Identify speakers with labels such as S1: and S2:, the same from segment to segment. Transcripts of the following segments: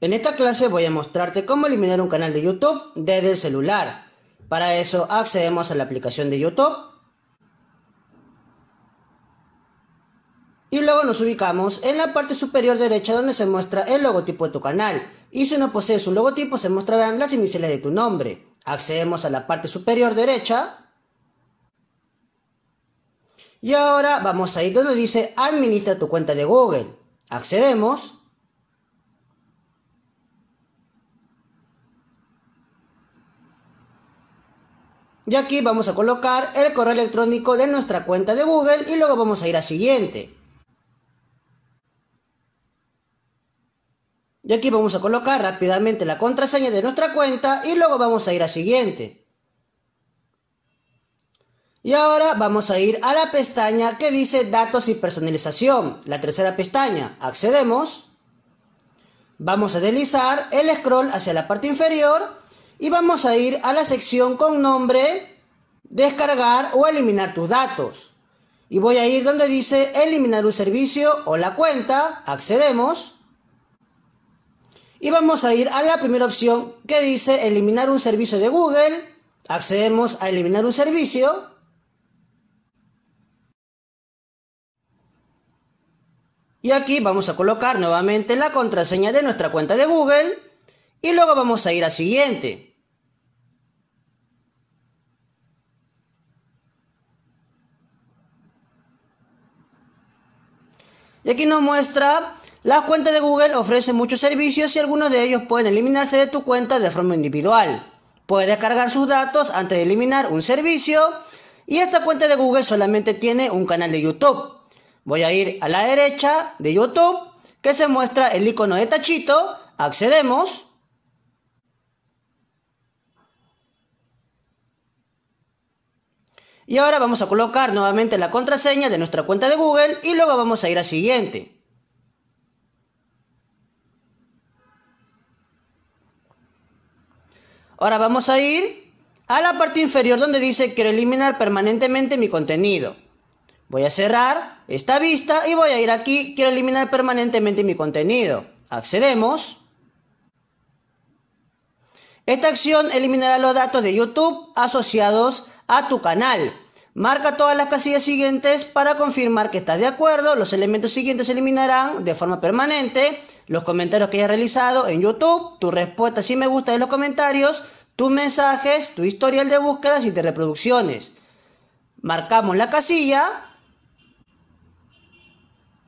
S1: En esta clase voy a mostrarte cómo eliminar un canal de YouTube desde el celular. Para eso accedemos a la aplicación de YouTube. Y luego nos ubicamos en la parte superior derecha donde se muestra el logotipo de tu canal. Y si no posees un logotipo se mostrarán las iniciales de tu nombre. Accedemos a la parte superior derecha. Y ahora vamos a ir donde dice administra tu cuenta de Google. Accedemos. Y aquí vamos a colocar el correo electrónico de nuestra cuenta de Google y luego vamos a ir a siguiente. Y aquí vamos a colocar rápidamente la contraseña de nuestra cuenta y luego vamos a ir a siguiente. Y ahora vamos a ir a la pestaña que dice datos y personalización, la tercera pestaña. Accedemos. Vamos a deslizar el scroll hacia la parte inferior y vamos a ir a la sección con nombre descargar o eliminar tus datos. Y voy a ir donde dice eliminar un servicio o la cuenta, accedemos. Y vamos a ir a la primera opción que dice eliminar un servicio de Google, accedemos a eliminar un servicio. Y aquí vamos a colocar nuevamente la contraseña de nuestra cuenta de Google y luego vamos a ir a siguiente. Y aquí nos muestra, las cuentas de Google ofrecen muchos servicios y algunos de ellos pueden eliminarse de tu cuenta de forma individual. Puedes descargar sus datos antes de eliminar un servicio. Y esta cuenta de Google solamente tiene un canal de YouTube. Voy a ir a la derecha de YouTube, que se muestra el icono de tachito. Accedemos. Y ahora vamos a colocar nuevamente la contraseña de nuestra cuenta de Google y luego vamos a ir a siguiente. Ahora vamos a ir a la parte inferior donde dice quiero eliminar permanentemente mi contenido. Voy a cerrar esta vista y voy a ir aquí quiero eliminar permanentemente mi contenido. Accedemos. Esta acción eliminará los datos de YouTube asociados a tu canal. Marca todas las casillas siguientes para confirmar que estás de acuerdo. Los elementos siguientes se eliminarán de forma permanente. Los comentarios que hayas realizado en YouTube, tu respuesta si me gusta en los comentarios, tus mensajes, tu historial de búsquedas y de reproducciones. Marcamos la casilla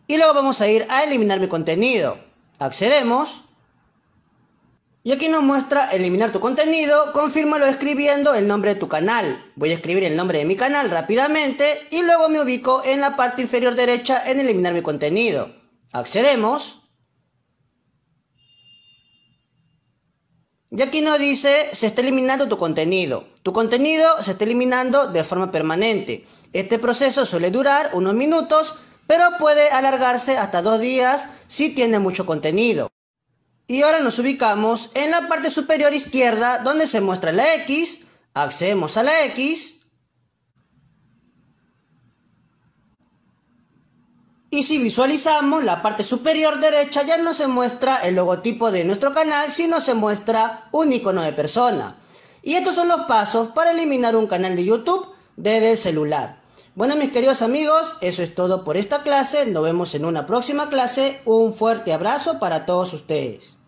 S1: y luego vamos a ir a eliminar mi contenido. Accedemos. Y aquí nos muestra eliminar tu contenido, confírmalo escribiendo el nombre de tu canal. Voy a escribir el nombre de mi canal rápidamente y luego me ubico en la parte inferior derecha en eliminar mi contenido. Accedemos. Y aquí nos dice, se está eliminando tu contenido. Tu contenido se está eliminando de forma permanente. Este proceso suele durar unos minutos, pero puede alargarse hasta dos días si tiene mucho contenido. Y ahora nos ubicamos en la parte superior izquierda donde se muestra la X. Accedemos a la X. Y si visualizamos la parte superior derecha ya no se muestra el logotipo de nuestro canal, sino se muestra un icono de persona. Y estos son los pasos para eliminar un canal de YouTube desde el celular. Bueno mis queridos amigos, eso es todo por esta clase, nos vemos en una próxima clase, un fuerte abrazo para todos ustedes.